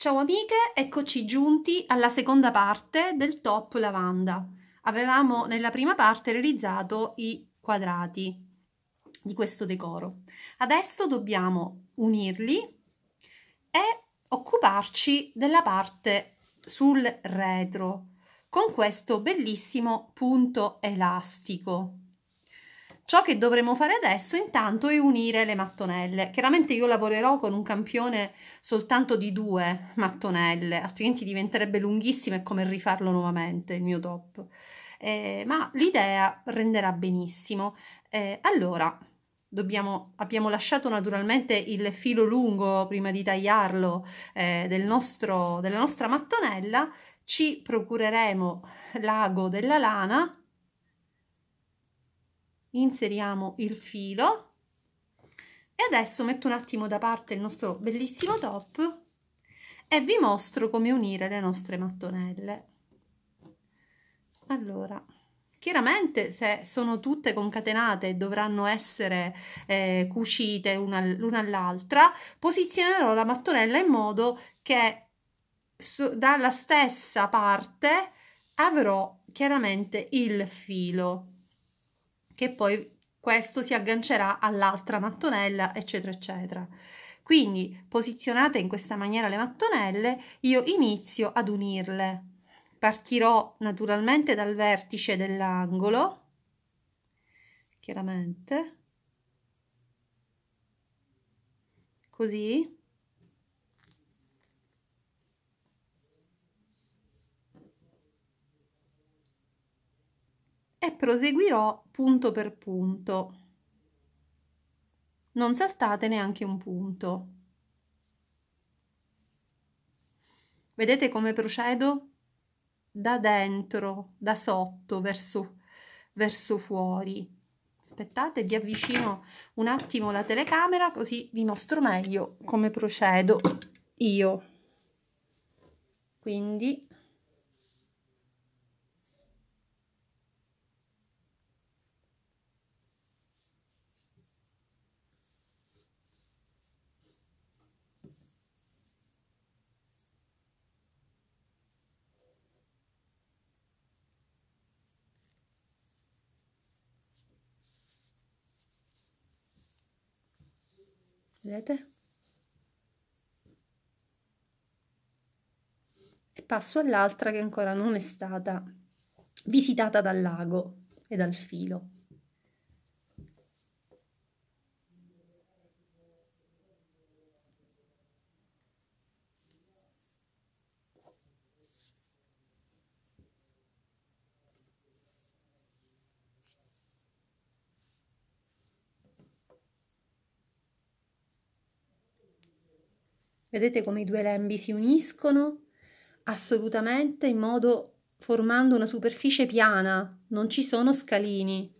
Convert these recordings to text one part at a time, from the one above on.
Ciao amiche, eccoci giunti alla seconda parte del top lavanda. Avevamo nella prima parte realizzato i quadrati di questo decoro. Adesso dobbiamo unirli e occuparci della parte sul retro con questo bellissimo punto elastico. Ciò che dovremo fare adesso intanto è unire le mattonelle. Chiaramente io lavorerò con un campione soltanto di due mattonelle, altrimenti diventerebbe lunghissimo e come rifarlo nuovamente il mio top. Eh, ma l'idea renderà benissimo. Eh, allora, dobbiamo, abbiamo lasciato naturalmente il filo lungo prima di tagliarlo eh, del nostro, della nostra mattonella, ci procureremo l'ago della lana inseriamo il filo e adesso metto un attimo da parte il nostro bellissimo top e vi mostro come unire le nostre mattonelle allora Chiaramente se sono tutte concatenate e dovranno essere eh, cucite l'una all'altra, posizionerò la mattonella in modo che su, dalla stessa parte avrò chiaramente il filo che poi questo si aggancerà all'altra mattonella, eccetera, eccetera. Quindi posizionate in questa maniera le mattonelle, io inizio ad unirle. Partirò naturalmente dal vertice dell'angolo, chiaramente, così, e proseguirò punto per punto. Non saltate neanche un punto. Vedete come procedo? Da dentro, da sotto, verso, verso fuori. Aspettate, vi avvicino un attimo la telecamera così vi mostro meglio come procedo io. Quindi vedete e passo all'altra che ancora non è stata visitata dal lago e dal filo Vedete come i due lembi si uniscono? Assolutamente in modo formando una superficie piana, non ci sono scalini.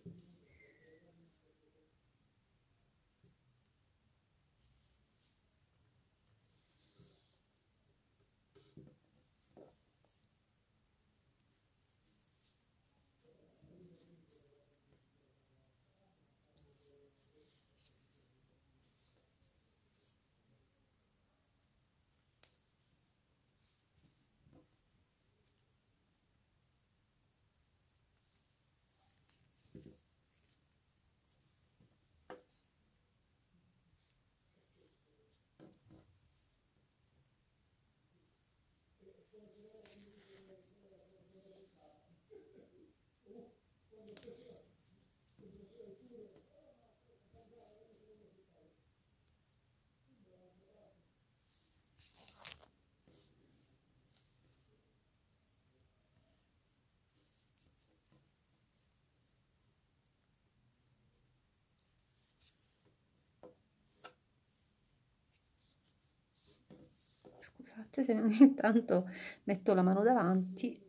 scusate se ogni tanto metto la mano davanti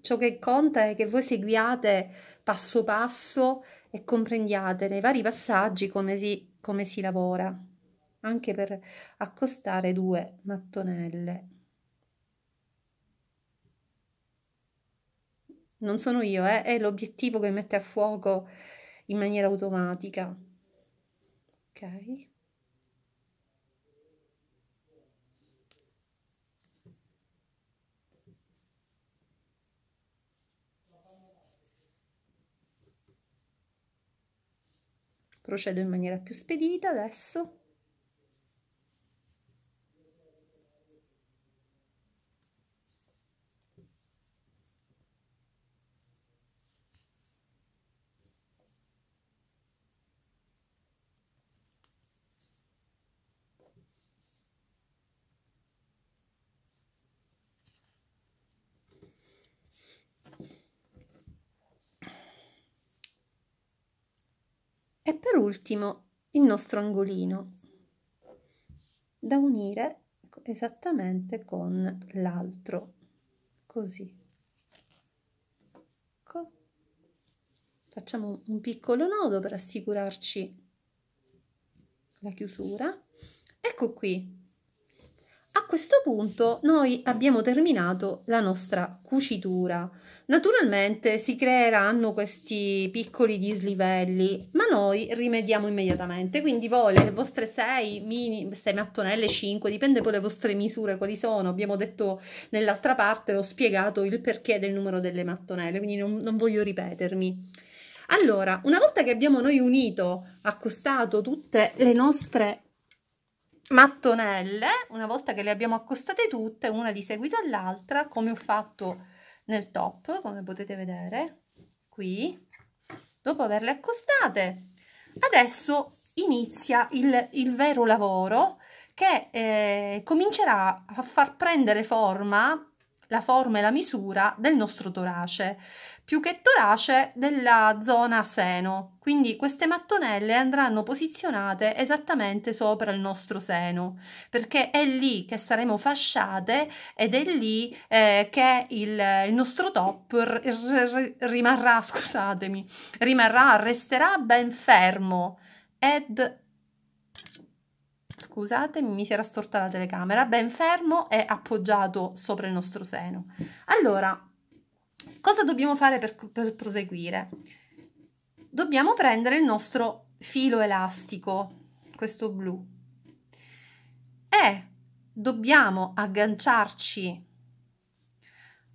ciò che conta è che voi seguiate passo passo e comprendiate nei vari passaggi come si, come si lavora anche per accostare due mattonelle non sono io eh? è l'obiettivo che mette a fuoco in maniera automatica ok procedo in maniera più spedita adesso E per ultimo il nostro angolino da unire esattamente con l'altro, così. Ecco. Facciamo un piccolo nodo per assicurarci la chiusura. Ecco qui, questo punto noi abbiamo terminato la nostra cucitura. Naturalmente si creeranno questi piccoli dislivelli, ma noi rimediamo immediatamente. Quindi voi le vostre 6 mini, 6 mattonelle, 5, dipende poi le vostre misure quali sono. Abbiamo detto nell'altra parte, ho spiegato il perché del numero delle mattonelle, quindi non, non voglio ripetermi. Allora, una volta che abbiamo noi unito, accostato tutte le nostre mattonelle, una volta che le abbiamo accostate tutte, una di seguito all'altra, come ho fatto nel top, come potete vedere, qui, dopo averle accostate. Adesso inizia il, il vero lavoro che eh, comincerà a far prendere forma la forma e la misura del nostro torace, più che torace della zona seno. Quindi queste mattonelle andranno posizionate esattamente sopra il nostro seno, perché è lì che saremo fasciate ed è lì eh, che il, il, nostro top rimarrà, scusatemi, rimarrà, resterà ben fermo ed scusatemi, mi si era storta la telecamera, ben fermo e appoggiato sopra il nostro seno. Allora, cosa dobbiamo fare per, per proseguire? Dobbiamo prendere il nostro filo elastico, questo blu, e dobbiamo agganciarci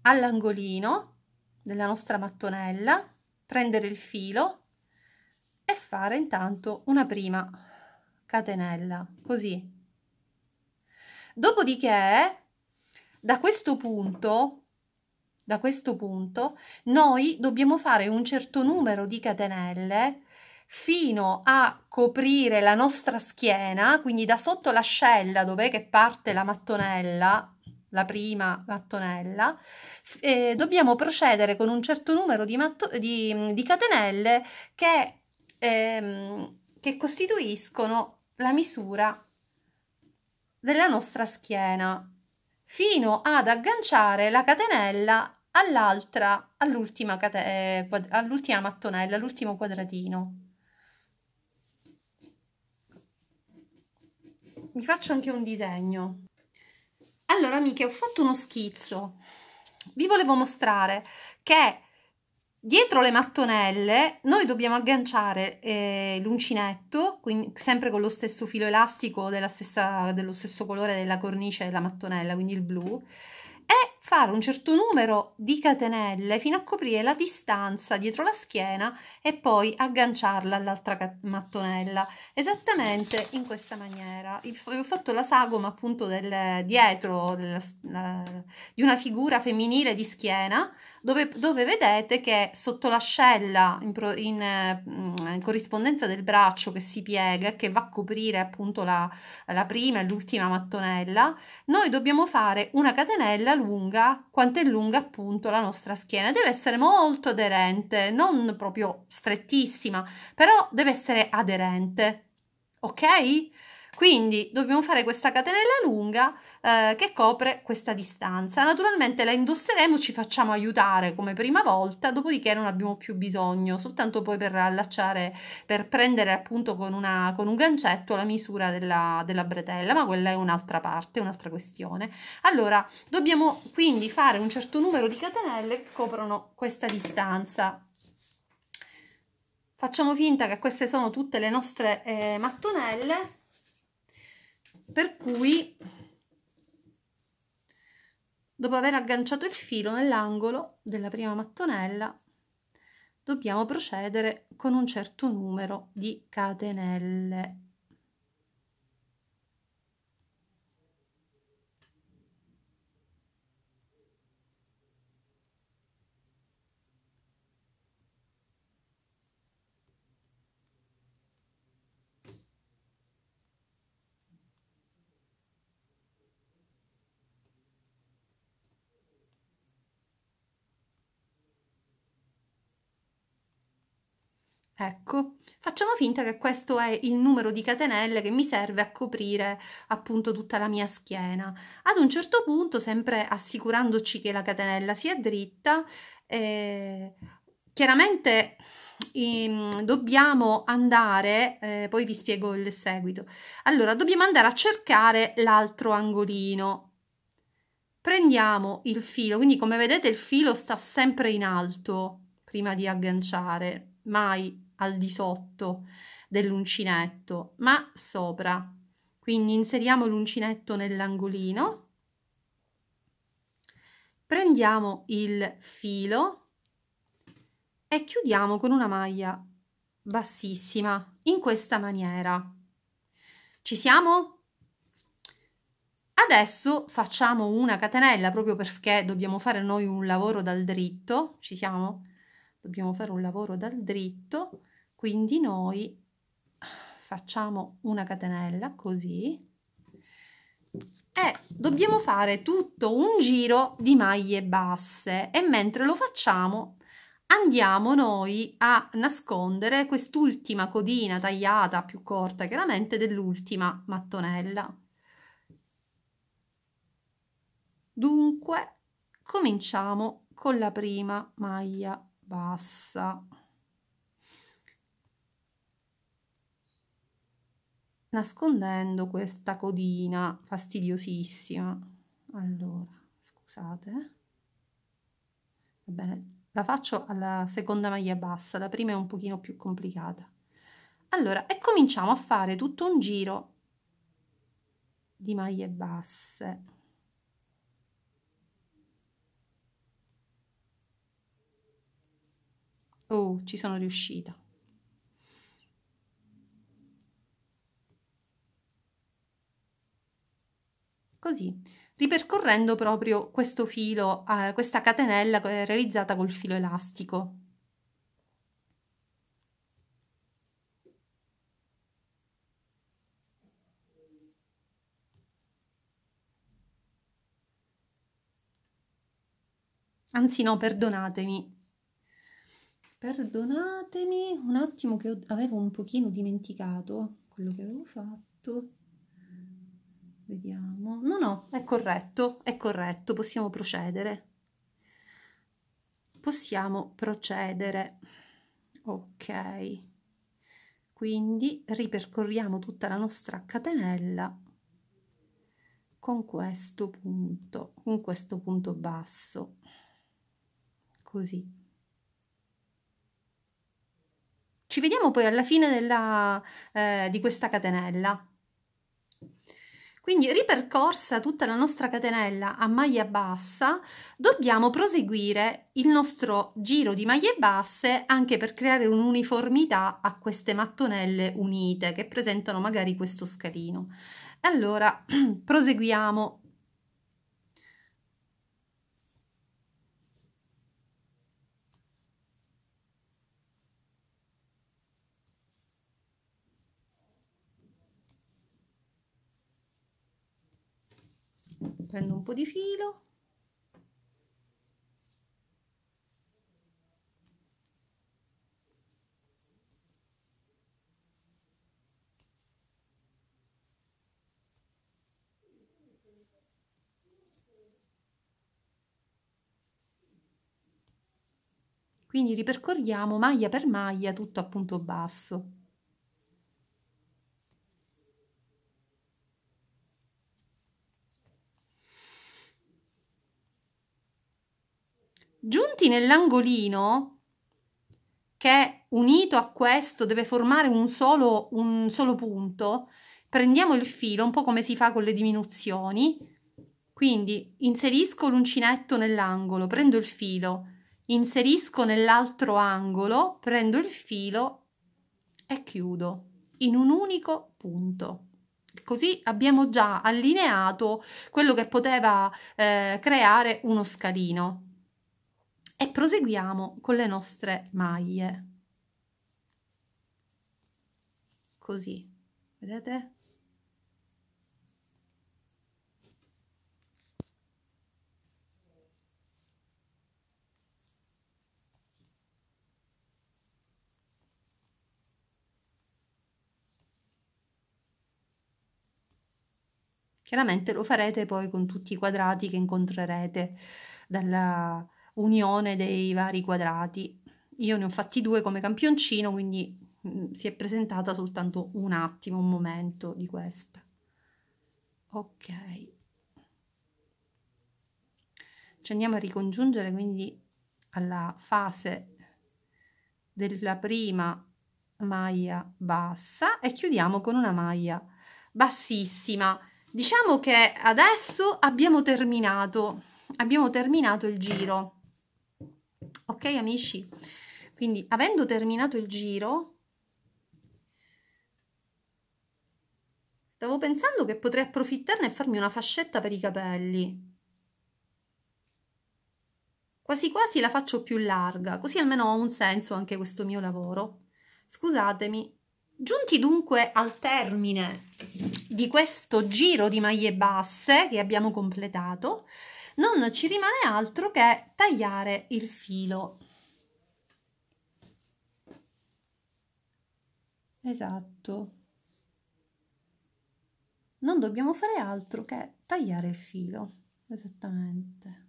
all'angolino della nostra mattonella, prendere il filo e fare intanto una prima catenella così dopodiché da questo punto da questo punto noi dobbiamo fare un certo numero di catenelle fino a coprire la nostra schiena, quindi da sotto l'ascella dov'è che parte la mattonella, la prima mattonella, eh, dobbiamo procedere con un certo numero di, di, di catenelle che, ehm, che costituiscono la misura della nostra schiena fino ad agganciare la catenella all'altra, all'ultima, cate eh, all'ultima mattonella, all'ultimo quadratino. Vi faccio anche un disegno. Allora amiche, ho fatto uno schizzo. Vi volevo mostrare che Dietro le mattonelle noi dobbiamo agganciare eh, l'uncinetto, quindi, sempre con lo stesso filo elastico della stessa, dello stesso colore della cornice della mattonella, quindi il blu, e fare un certo numero di catenelle fino a coprire la distanza dietro la schiena e poi agganciarla all'altra mattonella, esattamente in questa maniera. Il, ho fatto la sagoma appunto del, dietro della, la, di una figura femminile di schiena, dove, dove vedete che sotto l'ascella in, in, mm, in, corrispondenza del braccio che si piega e che va a coprire appunto la, la prima e l'ultima mattonella, noi dobbiamo fare una catenella lunga quanto è lunga appunto la nostra schiena. Deve essere molto aderente, non proprio strettissima, però deve essere aderente. Ok? Quindi dobbiamo fare questa catenella lunga eh, che copre questa distanza. Naturalmente la indosseremo, ci facciamo aiutare come prima volta, dopodiché non abbiamo più bisogno, soltanto poi per allacciare, per prendere appunto con, una, con un gancetto la misura della, della bretella, ma quella è un'altra parte, un'altra questione. Allora, dobbiamo quindi fare un certo numero di catenelle che coprono questa distanza facciamo finta che queste sono tutte le nostre eh, mattonelle per cui dopo aver agganciato il filo nell'angolo della prima mattonella dobbiamo procedere con un certo numero di catenelle Ecco, facciamo finta che questo è il numero di catenelle che mi serve a coprire appunto tutta la mia schiena. Ad un certo punto, sempre assicurandoci che la catenella sia dritta, eh, chiaramente eh, dobbiamo andare, eh, poi vi spiego il seguito, allora dobbiamo andare a cercare l'altro angolino. Prendiamo il filo, quindi come vedete il filo sta sempre in alto prima di agganciare, mai al di sotto dell'uncinetto, ma sopra. Quindi inseriamo l'uncinetto nell'angolino, prendiamo il filo e chiudiamo con una maglia bassissima in questa maniera. Ci siamo? Adesso facciamo una catenella proprio perché dobbiamo fare noi un lavoro dal dritto, ci siamo? Dobbiamo fare un lavoro dal dritto quindi noi facciamo una catenella così e dobbiamo fare tutto un giro di maglie basse e mentre lo facciamo andiamo noi a nascondere quest'ultima codina tagliata più corta chiaramente dell'ultima mattonella dunque cominciamo con la prima maglia bassa nascondendo questa codina fastidiosissima. Allora, scusate. Eh. Va bene, la faccio alla seconda maglia bassa, la prima è un pochino più complicata. Allora, e cominciamo a fare tutto un giro di maglie basse. Oh, ci sono riuscita. Così, ripercorrendo proprio questo filo, eh, questa catenella realizzata col filo elastico. Anzi no, perdonatemi, perdonatemi un attimo che avevo un pochino dimenticato quello che avevo fatto Vediamo. No, no, è corretto, è corretto, possiamo procedere. Possiamo procedere. Ok. Quindi ripercorriamo tutta la nostra catenella con questo punto, con questo punto basso. Così. Ci vediamo poi alla fine della, eh, di questa catenella. Quindi ripercorsa tutta la nostra catenella a maglia bassa, dobbiamo proseguire il nostro giro di maglie basse anche per creare un'uniformità a queste mattonelle unite che presentano magari questo scalino. Allora, proseguiamo prendo un po' di filo quindi ripercorriamo maglia per maglia tutto a punto basso Giunti nell'angolino, che unito a questo deve formare un solo, un solo punto, prendiamo il filo, un po' come si fa con le diminuzioni, quindi inserisco l'uncinetto nell'angolo, prendo il filo, inserisco nell'altro angolo, prendo il filo e chiudo in un unico punto. Così abbiamo già allineato quello che poteva eh, creare uno scalino e proseguiamo con le nostre maglie così vedete Chiaramente lo farete poi con tutti i quadrati che incontrerete dalla, unione dei vari quadrati. Io ne ho fatti due come campioncino, quindi mm, si è presentata soltanto un attimo, un momento di questa. Ok. Ci andiamo a ricongiungere quindi alla fase della prima maglia bassa e chiudiamo con una maglia bassissima. Diciamo che adesso abbiamo terminato, abbiamo terminato il giro ok amici quindi avendo terminato il giro stavo pensando che potrei approfittarne e farmi una fascetta per i capelli quasi quasi la faccio più larga così almeno ha un senso anche questo mio lavoro scusatemi Giunti dunque al termine di questo giro di maglie basse che abbiamo completato, non ci rimane altro che tagliare il filo. Esatto. Non dobbiamo fare altro che tagliare il filo, esattamente.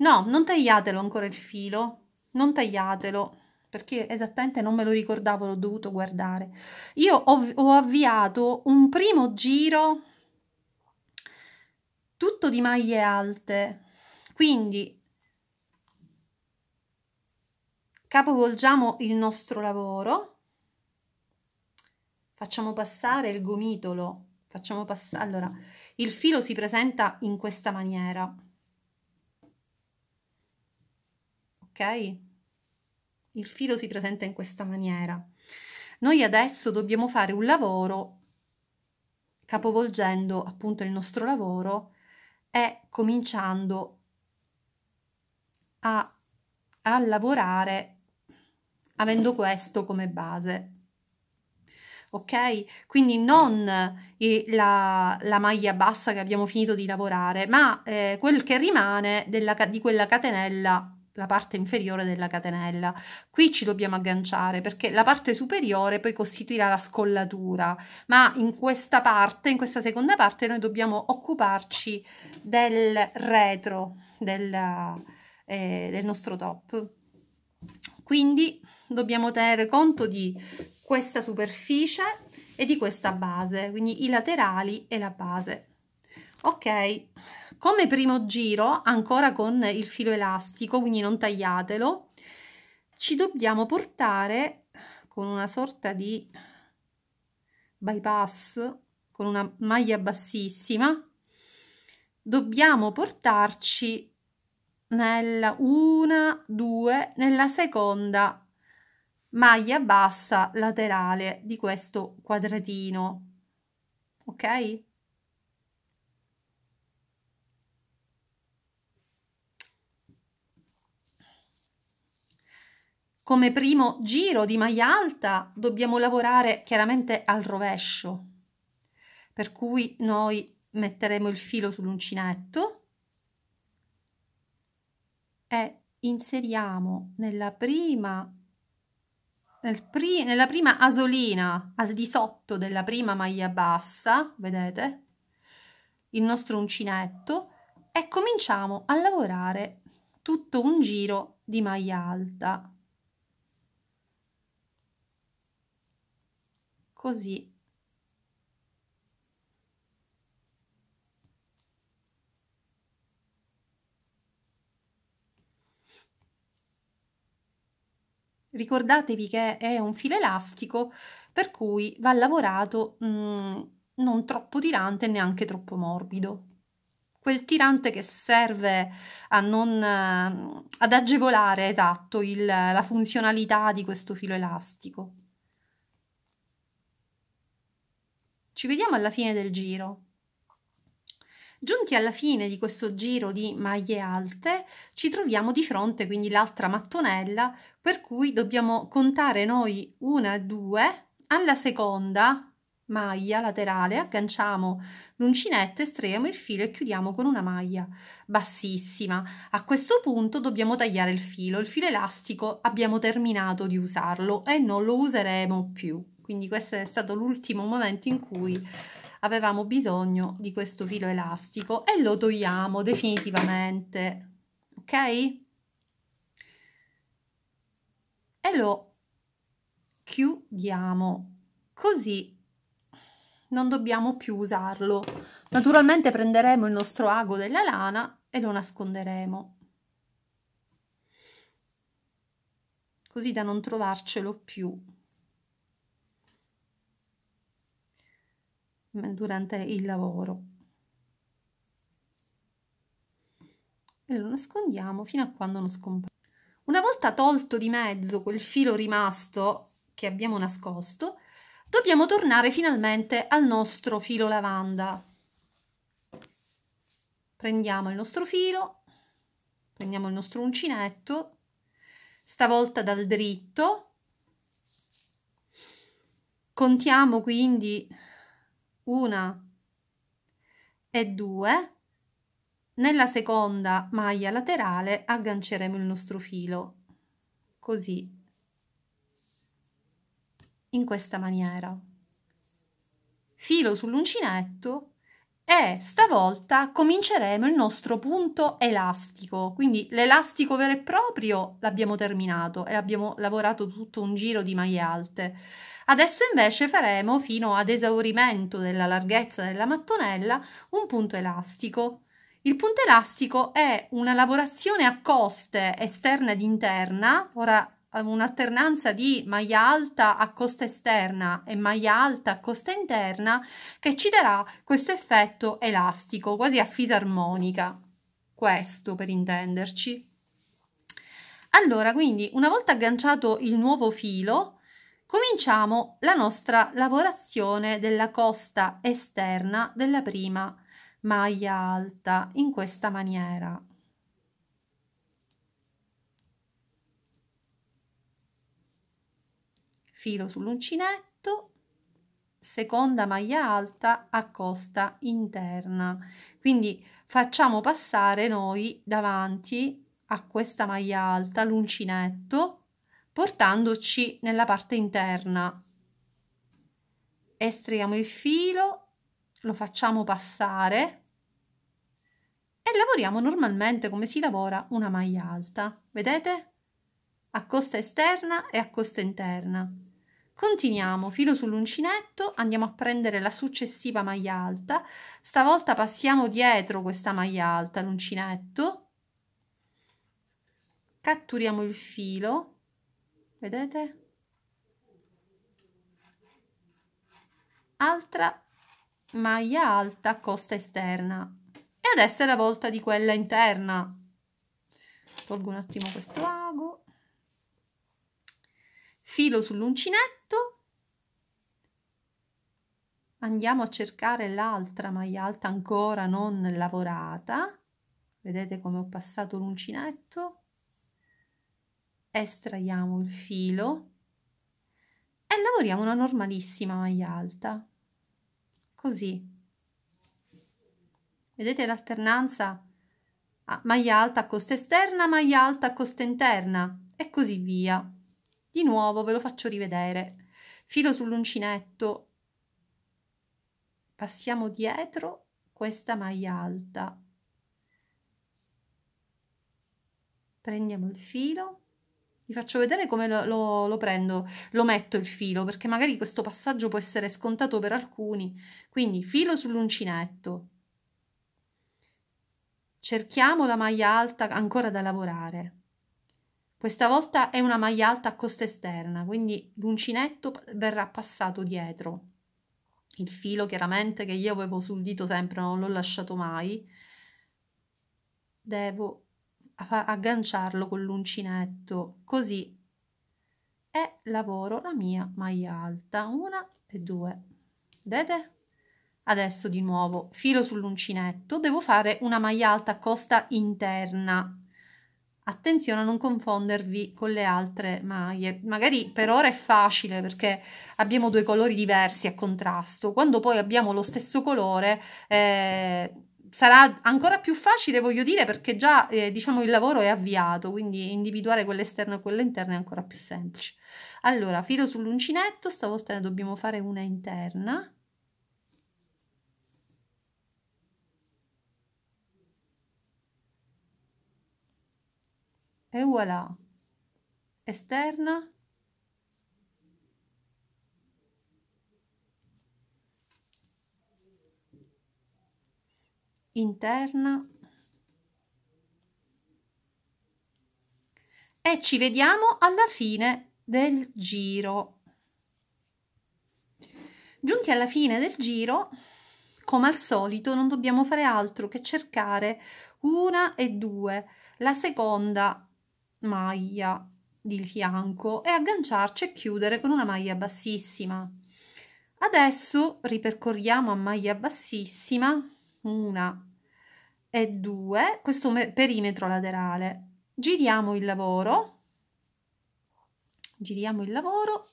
No, non tagliatelo ancora il filo, non tagliatelo perché esattamente non me lo ricordavo, l'ho dovuto guardare. Io ho, ho avviato un primo giro tutto di maglie alte, quindi capovolgiamo il nostro lavoro, facciamo passare il gomitolo, facciamo passare, allora, il filo si presenta in questa maniera, Il filo si presenta in questa maniera. Noi adesso dobbiamo fare un lavoro capovolgendo appunto il nostro lavoro e cominciando a, a lavorare avendo questo come base ok? Quindi non la, la, maglia bassa che abbiamo finito di lavorare, ma eh, quel che rimane della, di quella catenella la parte inferiore della catenella. Qui ci dobbiamo agganciare perché la parte superiore poi costituirà la scollatura, ma in questa parte, in questa seconda parte, noi dobbiamo occuparci del retro del, eh, del nostro top. Quindi dobbiamo tenere conto di questa superficie e di questa base, quindi i laterali e la base ok come primo giro ancora con il filo elastico quindi non tagliatelo ci dobbiamo portare con una sorta di bypass con una maglia bassissima dobbiamo portarci nella una due nella seconda maglia bassa laterale di questo quadratino ok Come primo giro di maglia alta dobbiamo lavorare chiaramente al rovescio, per cui noi metteremo il filo sull'uncinetto e inseriamo nella prima, nel pri, nella prima asolina al di sotto della prima maglia bassa, vedete, il nostro uncinetto e cominciamo a lavorare tutto un giro di maglia alta così Ricordatevi che è un filo elastico per cui va lavorato mh, mm, non troppo tirante e neanche troppo morbido. Quel tirante che serve a non, mm, ad agevolare esatto il, la funzionalità di questo filo elastico. Ci vediamo alla fine del giro. Giunti alla fine di questo giro di maglie alte, ci troviamo di fronte quindi l'altra mattonella, per cui dobbiamo contare noi una due alla seconda maglia laterale, agganciamo l'uncinetto, estraiamo il filo e chiudiamo con una maglia bassissima. A questo punto dobbiamo tagliare il filo, il filo elastico abbiamo terminato di usarlo e non lo useremo più quindi questo è stato l'ultimo momento in cui avevamo bisogno di questo filo elastico e lo togliamo definitivamente ok e lo chiudiamo così non dobbiamo più usarlo naturalmente prenderemo il nostro ago della lana e lo nasconderemo così da non trovarcelo più durante il lavoro e lo nascondiamo fino a quando non scompare una volta tolto di mezzo quel filo rimasto che abbiamo nascosto dobbiamo tornare finalmente al nostro filo lavanda prendiamo il nostro filo prendiamo il nostro uncinetto stavolta dal dritto contiamo quindi una e due nella seconda maglia laterale agganceremo il nostro filo così in questa maniera filo sull'uncinetto e stavolta cominceremo il nostro punto elastico quindi l'elastico vero e proprio l'abbiamo terminato e abbiamo lavorato tutto un giro di maglie alte Adesso invece faremo, fino ad esaurimento della larghezza della mattonella, un punto elastico. Il punto elastico è una lavorazione a coste esterna ed interna, ora eh, un'alternanza di maglia alta a costa esterna e maglia alta a costa interna che ci darà questo effetto elastico, quasi a fisarmonica, questo per intenderci. Allora, quindi una volta agganciato il nuovo filo, Cominciamo la nostra lavorazione della costa esterna della prima maglia alta in questa maniera. Filo sull'uncinetto, seconda maglia alta a costa interna. Quindi facciamo passare noi davanti a questa maglia alta l'uncinetto portandoci nella parte interna. Estriamo il filo, lo facciamo passare e lavoriamo normalmente come si lavora una maglia alta. Vedete? A costa esterna e a costa interna. Continuiamo, filo sull'uncinetto, andiamo a prendere la successiva maglia alta, stavolta passiamo dietro questa maglia alta l'uncinetto, catturiamo il filo, vedete? Altra maglia alta costa esterna e adesso è la volta di quella interna. Tolgo un attimo questo ago, filo sull'uncinetto, andiamo a cercare l'altra maglia alta ancora non lavorata, vedete come ho passato l'uncinetto estraiamo il filo e lavoriamo una normalissima maglia alta così vedete l'alternanza ah, maglia alta a costa esterna maglia alta a costa interna e così via di nuovo ve lo faccio rivedere filo sull'uncinetto passiamo dietro questa maglia alta prendiamo il filo vi faccio vedere come lo, lo, lo, prendo, lo metto il filo, perché magari questo passaggio può essere scontato per alcuni. Quindi filo sull'uncinetto, cerchiamo la maglia alta ancora da lavorare. Questa volta è una maglia alta a costa esterna, quindi l'uncinetto verrà passato dietro. Il filo chiaramente che io avevo sul dito sempre, non l'ho lasciato mai. Devo agganciarlo con l'uncinetto, così. E lavoro la mia maglia alta, una e due. Vedete? Adesso di nuovo filo sull'uncinetto, devo fare una maglia alta a costa interna. Attenzione a non confondervi con le altre maglie. Magari per ora è facile perché abbiamo due colori diversi a contrasto. Quando poi abbiamo lo stesso colore, eh, sarà ancora più facile, voglio dire, perché già eh, diciamo il lavoro è avviato, quindi individuare quello esterno e quello interno è ancora più semplice. Allora, filo sull'uncinetto, stavolta ne dobbiamo fare una interna. E voilà, esterna interna e ci vediamo alla fine del giro giunti alla fine del giro come al solito non dobbiamo fare altro che cercare una e due la seconda maglia di fianco e agganciarci e chiudere con una maglia bassissima adesso ripercorriamo a maglia bassissima una e due questo perimetro laterale. Giriamo il lavoro, giriamo il lavoro,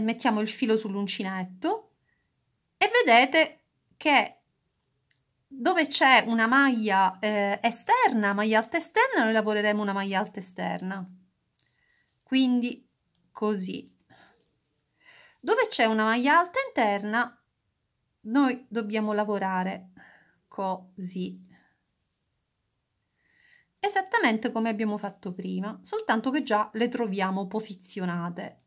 mettiamo il filo sull'uncinetto e vedete che dove c'è una maglia eh, esterna, maglia alta esterna, noi lavoreremo una maglia alta esterna. Quindi così. Dove c'è una maglia alta interna, noi dobbiamo lavorare così. Esattamente come abbiamo fatto prima, soltanto che già le troviamo posizionate.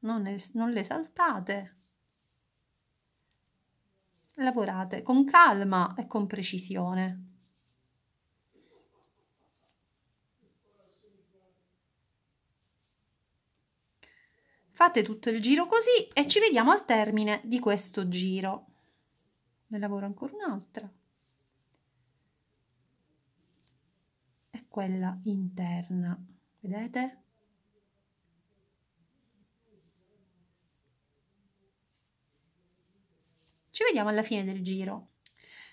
Non, è, non le saltate. Lavorate con calma e con precisione. Fate tutto il giro così e ci vediamo al termine di questo giro. Ne lavoro ancora un'altra. E quella interna, vedete? Ci vediamo alla fine del giro.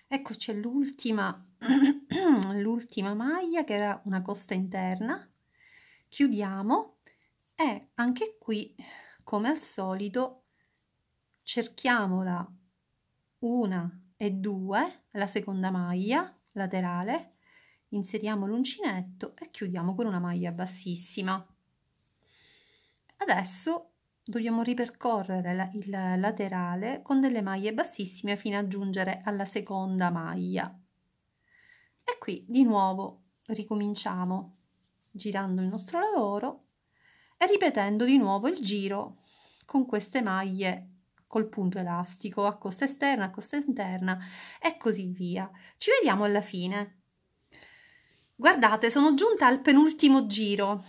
Eccoci all'ultima l'ultima maglia che era una costa interna. Chiudiamo e eh, anche qui come al solito cerchiamola una e due la seconda maglia laterale inseriamo l'uncinetto e chiudiamo con una maglia bassissima adesso dobbiamo ripercorrere la, il laterale con delle maglie bassissime fino ad aggiungere alla seconda maglia e qui di nuovo ricominciamo girando il nostro lavoro ripetendo di nuovo il giro con queste maglie col punto elastico a costa esterna, a costa interna e così via. Ci vediamo alla fine. Guardate, sono giunta al penultimo giro.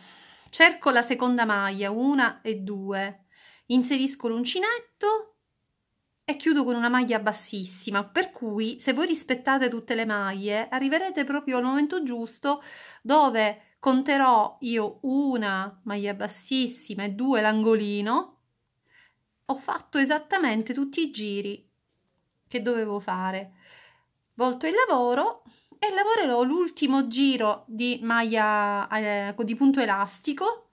Cerco la seconda maglia, una e due. Inserisco l'uncinetto e chiudo con una maglia bassissima, per cui se voi rispettate tutte le maglie arriverete proprio al momento giusto dove conterò io una maglia bassissima e due l'angolino, ho fatto esattamente tutti i giri che dovevo fare. Volto il lavoro e lavorerò l'ultimo giro di maglia eh, di punto elastico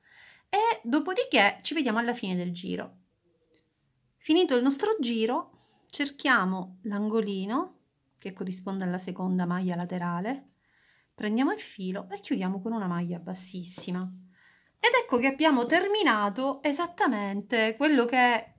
e dopodiché ci vediamo alla fine del giro. Finito il nostro giro, cerchiamo l'angolino che corrisponde alla seconda maglia laterale prendiamo il filo e chiudiamo con una maglia bassissima ed ecco che abbiamo terminato esattamente quello che è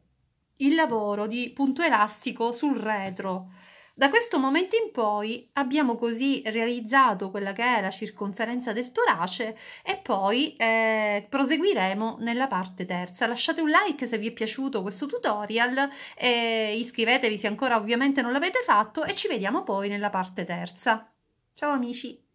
il lavoro di punto elastico sul retro da questo momento in poi abbiamo così realizzato quella che è la circonferenza del torace e poi eh, proseguiremo nella parte terza. Lasciate un like se vi è piaciuto questo tutorial, eh, iscrivetevi se ancora ovviamente non l'avete fatto e ci vediamo poi nella parte terza. Ciao amici!